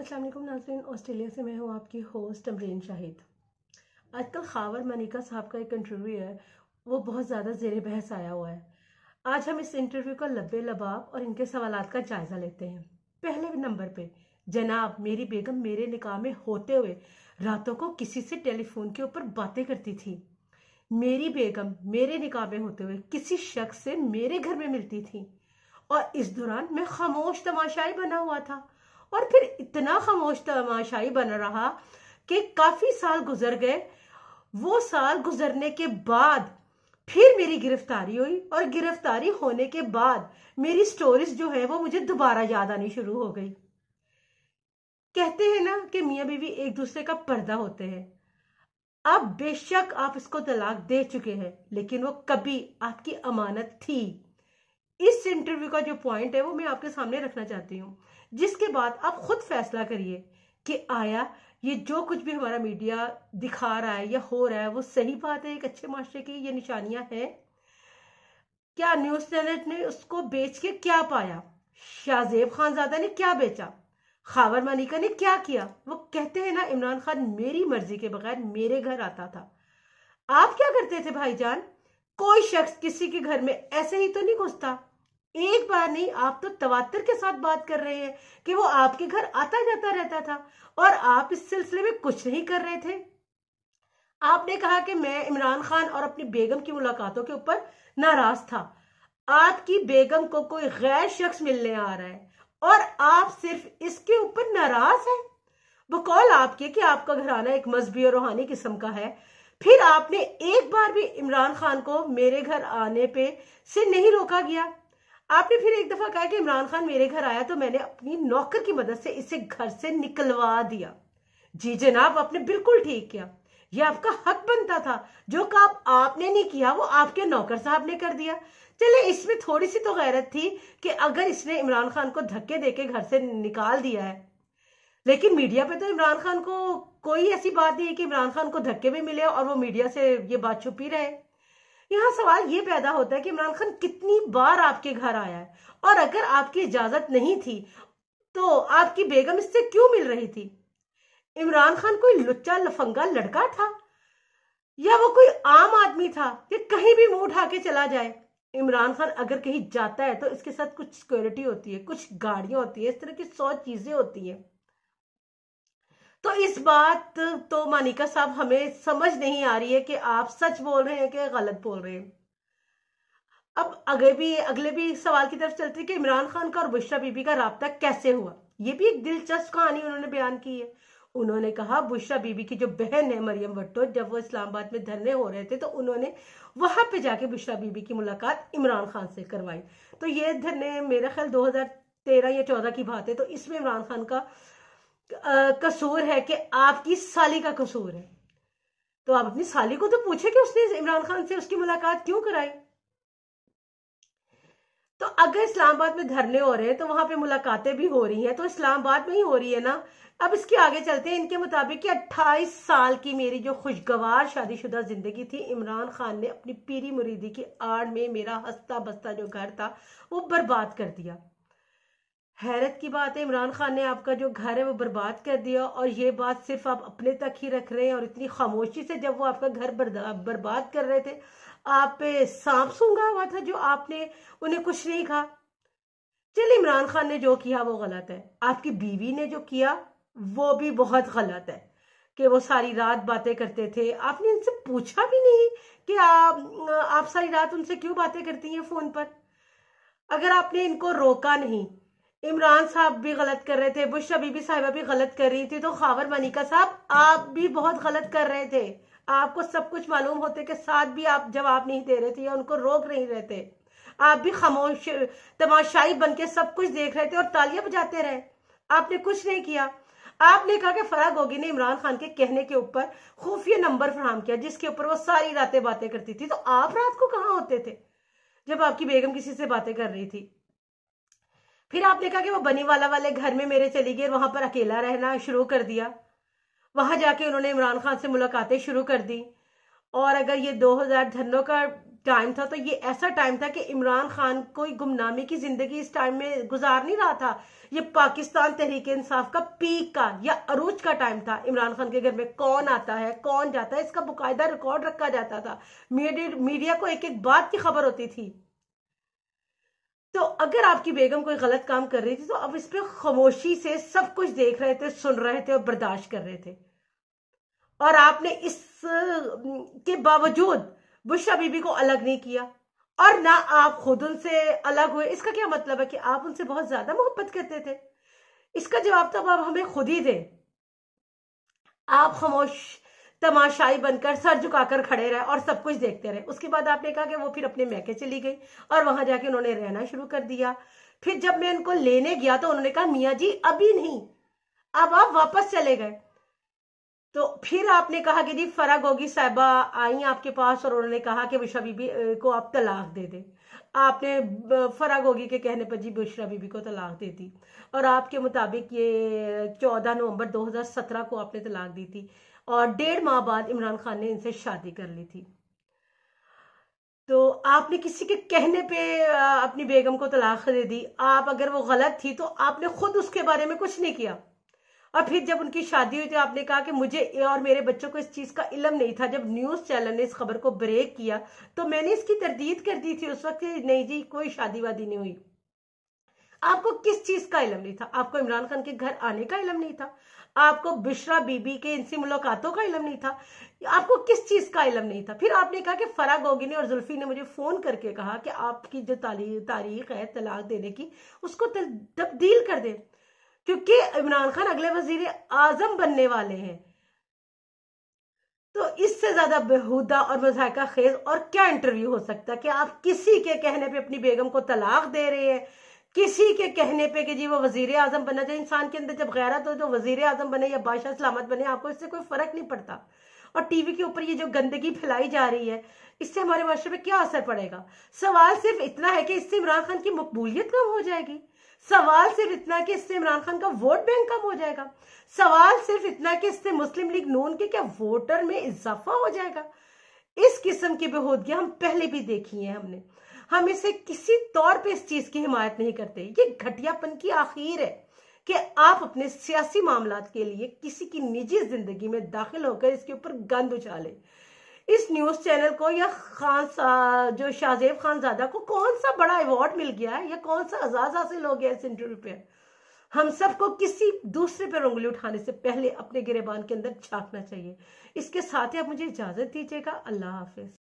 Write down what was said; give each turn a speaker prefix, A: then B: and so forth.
A: अस्सलाम वालेकुम नाजरीन ऑस्ट्रेलिया से मैं हूँ आपकी होस्ट तमरीन शाहिद आजकल खावर मनिका साहब का एक इंटरव्यू है वो बहुत ज़्यादा जेर बहस आया हुआ है आज हम इस इंटरव्यू का लब्बे लबाब और इनके सवाल का जायज़ा लेते हैं पहले नंबर पे जनाब मेरी बेगम मेरे निकाह में होते हुए रातों को किसी से टेलीफोन के ऊपर बातें करती थी मेरी बेगम मेरे निकाह में होते हुए किसी शख्स से मेरे घर में मिलती थी और इस दौरान मैं खामोश तमाशाई बना हुआ था और फिर इतना खामोश तमाशाई बन रहा कि काफ़ी साल गुजर गए वो साल गुजरने के बाद फिर मेरी गिरफ्तारी हुई और गिरफ्तारी होने के बाद मेरी स्टोरीज जो है वो मुझे दोबारा याद आनी शुरू हो गई कहते हैं ना कि मियाँ बीवी एक दूसरे का पर्दा होते हैं अब बेशक आप इसको तलाक दे चुके हैं लेकिन वो कभी आपकी अमानत थी इस इंटरव्यू का जो पॉइंट है वो मैं आपके सामने रखना चाहती हूँ जिसके बाद आप खुद फैसला करिए कि आया ये जो कुछ भी हमारा मीडिया दिखा रहा है या हो रहा है वो सही बात है एक अच्छे माशरे की ये निशानियां हैं क्या न्यूज चैनल ने उसको बेच के क्या पाया शाहजेब खानजादा ने क्या बेचा खावर मलिका ने क्या किया वो कहते हैं ना इमरान खान मेरी मर्जी के बगैर मेरे घर आता था आप क्या करते थे भाईजान कोई शख्स किसी के घर में ऐसे ही तो नहीं घुसता एक बार नहीं आप तो तवातर के साथ बात कर रहे हैं कि वो आपके घर आता जाता रहता था और आप इस सिलसिले में कुछ नहीं कर रहे थे आपने कहा कि मैं इमरान खान और अपनी बेगम की मुलाकातों के ऊपर नाराज था आपकी बेगम को कोई गैर शख्स मिलने आ रहा है और आप सिर्फ इसके ऊपर नाराज हैं बकौल आपके कि आपका घराना एक मजहबी और रूहानी किस्म का है फिर आपने एक बार भी इमरान खान को मेरे घर आने पे से नहीं रोका गया आपने फिर एक दफा कहा कि इमरान खान मेरे घर आया तो मैंने अपनी नौकर की मदद से इसे घर से निकलवा दिया जी जनाब आपने बिल्कुल ठीक किया यह आपका हक बनता था जो काम आपने नहीं किया वो आपके नौकर साहब ने कर दिया चले इसमें थोड़ी सी तो गैरत थी कि अगर इसने इमरान खान को धक्के देके घर से निकाल दिया है लेकिन मीडिया पे तो इमरान खान को कोई ऐसी बात नहीं है कि इमरान खान को धक्के भी मिले और वो मीडिया से ये बात छुपी रहे यहाँ सवाल ये पैदा होता है कि इमरान खान कितनी बार आपके घर आया है और अगर आपकी इजाजत नहीं थी तो आपकी बेगम इससे क्यों मिल रही थी इमरान खान कोई लुच्चा लफंगा लड़का था या वो कोई आम आदमी था कि कहीं भी मुंह उठा के चला जाए इमरान खान अगर कहीं जाता है तो इसके साथ कुछ सिक्योरिटी होती है कुछ गाड़ियां होती है इस तरह की सौ चीजें होती है तो इस बात तो मानिका साहब हमें समझ नहीं आ रही है कि आप सच बोल रहे हैं कि गलत बोल रहे हैं अब अगले भी अगले भी सवाल की तरफ चलते हैं कि इमरान खान का और बुशरा बीबी का रबता कैसे हुआ ये भी एक दिलचस्प कहानी उन्होंने बयान की है उन्होंने कहा बुशरा बीबी की जो बहन है मरियम भट्टो जब वो इस्लामाबाद में धरने हो रहे थे तो उन्होंने वहां पे जाके बुशरा बीबी की मुलाकात इमरान खान से करवाई तो ये धरने मेरा ख्याल 2013 या 14 की बात है तो इसमें इमरान खान का कसूर है कि आपकी साली का कसूर है तो आप अपनी साली को तो पूछे कि उसने इमरान खान से उसकी मुलाकात क्यों कराई तो अगर इस्लामाबाद में धरने हो रहे हैं तो वहां पे मुलाकातें भी हो रही हैं तो इस्लामाबाद में ही हो रही है ना अब इसके आगे चलते हैं इनके मुताबिक कि 28 साल की मेरी जो खुशगवार शादीशुदा जिंदगी थी इमरान खान ने अपनी पीरी मुरीदी की आड़ में मेरा हंसता बस्ता जो घर था वो बर्बाद कर दिया हैरत की बात है इमरान खान ने आपका जो घर है वो बर्बाद कर दिया और ये बात सिर्फ आप अपने तक ही रख रहे हैं और इतनी खामोशी से जब वो आपका घर बर्बाद कर रहे थे आप पे सांप सूंगा हुआ था जो आपने उन्हें कुछ नहीं कहा चलिए इमरान खान ने जो किया वो गलत है आपकी बीवी ने जो किया वो भी बहुत गलत है कि वो सारी रात बातें करते थे आपने इनसे पूछा भी नहीं कि आप आप सारी रात उनसे क्यों बातें करती हैं फोन पर अगर आपने इनको रोका नहीं इमरान साहब भी गलत कर रहे थे बुश बीबी साहिबा भी गलत कर रही थी तो खावर मनिका साहब आप भी बहुत गलत कर रहे थे आपको सब कुछ मालूम होते के साथ भी आप जवाब नहीं दे रहे थे या उनको रोक नहीं रहे थे आप भी खामोश तमाशाई बन के सब कुछ देख रहे थे और तालियां बजाते रहे आपने कुछ नहीं किया आपने कहा कि फराग होगी ने इमरान खान के कहने के ऊपर खुफिया नंबर फराम किया जिसके ऊपर वो सारी रातें बातें करती थी तो आप रात को कहाँ होते थे जब आपकी बेगम किसी से बातें कर रही थी फिर आप देखा कि वो बनी वाला वाले घर में मेरे चली गई और वहां पर अकेला रहना शुरू कर दिया वहां जाके उन्होंने इमरान खान से मुलाकातें शुरू कर दी और अगर ये 2000 धनों का टाइम था तो ये ऐसा टाइम था कि इमरान खान कोई गुमनामी की जिंदगी इस टाइम में गुजार नहीं रहा था ये पाकिस्तान तहरीक इंसाफ का पीक का या अरूज का टाइम था इमरान खान के घर में कौन आता है कौन जाता है इसका बाकायदा रिकॉर्ड रखा जाता था मीडिया को एक एक बात की खबर होती थी अगर आपकी बेगम कोई गलत काम कर रही थी तो आप इस पर खामोशी से सब कुछ देख रहे थे सुन रहे थे और बर्दाश्त कर रहे थे और आपने इस के बावजूद बुशरा बीबी को अलग नहीं किया और ना आप खुद उनसे अलग हुए इसका क्या मतलब है कि आप उनसे बहुत ज्यादा मोहब्बत करते थे इसका जवाब तो आप हमें खुद ही दें आप खामोश तमाशाई बनकर सर झुकाकर खड़े रहे और सब कुछ देखते रहे उसके बाद आपने कहा कि वो फिर अपने मैके चली गई और वहां जाके उन्होंने रहना शुरू कर दिया फिर जब मैं उनको लेने गया तो उन्होंने कहा मियाँ जी अभी नहीं अब आप वापस चले गए तो फिर आपने कहा कि जी फराग होगी साहबा आई आपके पास और उन्होंने कहा कि बुशरा बीबी को आप तलाक दे दे आपने फराग होगी के कहने पर जी बुशरा बीबी को तलाक दे दी और आपके मुताबिक ये 14 नवंबर 2017 को आपने तलाक दी थी और डेढ़ माह बाद इमरान खान ने इनसे शादी कर ली थी तो आपने किसी के कहने पे अपनी बेगम को तलाक दे दी आप अगर वो गलत थी तो आपने खुद उसके बारे में कुछ नहीं किया और फिर जब उनकी शादी हुई तो आपने कहा कि मुझे और मेरे बच्चों को इस चीज़ का इलम नहीं था जब न्यूज़ चैनल ने इस खबर को ब्रेक किया तो मैंने इसकी तरदीद कर दी थी उस वक्त नहीं जी कोई शादी वादी नहीं हुई आपको किस चीज का इलम नहीं था आपको इमरान खान के घर आने का इलम नहीं था आपको बिश्रा बीबी के इनसे मुलाकातों का इलम नहीं था आपको किस चीज का इलम नहीं था फिर आपने कहा कि फरा गोगी ने और जुल्फी ने मुझे फोन करके कहा कि आपकी जो तारीख है तलाक देने की उसको तब्दील कर दे क्योंकि इमरान खान अगले वजीर आजम बनने वाले हैं तो इससे ज्यादा बेहूदा और मजायका खेज और क्या इंटरव्यू हो सकता है कि आप किसी के कहने पे अपनी बेगम को तलाक दे रहे हैं किसी के कहने पे कि जी वो वजीर आजम बनना चाहिए इंसान के अंदर जब गैरत हो तो वजीर आजम बने या बादशाह सलामत बने आपको इससे कोई फर्क नहीं पड़ता और टीवी के ऊपर ये जो गंदगी फैलाई जा रही है इससे हमारे माशरे में क्या असर पड़ेगा सवाल सिर्फ इतना है कि इससे इमरान खान की मकबूलियत कम हो जाएगी सवाल सिर्फ इतना कि इससे इमरान खान का वोट बैंक कम हो जाएगा सवाल सिर्फ इतना कि इससे मुस्लिम लीग नून के क्या वोटर में इजाफा हो जाएगा इस किस्म की बेहूदगी हम पहले भी देखी है हमने हम इसे किसी तौर पे इस चीज की हिमायत नहीं करते ये घटियापन की आखिर है कि आप अपने सियासी मामला के लिए किसी की निजी जिंदगी में दाखिल होकर इसके ऊपर गंद उछाले इस न्यूज चैनल को या खान जो शाहजेब ज़ादा को कौन सा बड़ा अवार्ड मिल गया है या कौन सा आजाद हासिल हो गया इस इंटरव्यू पे हम सबको किसी दूसरे पर उंगली उठाने से पहले अपने गिरेबान के अंदर छापना चाहिए इसके साथ ही आप मुझे इजाजत दीजिएगा अल्लाह हाफिज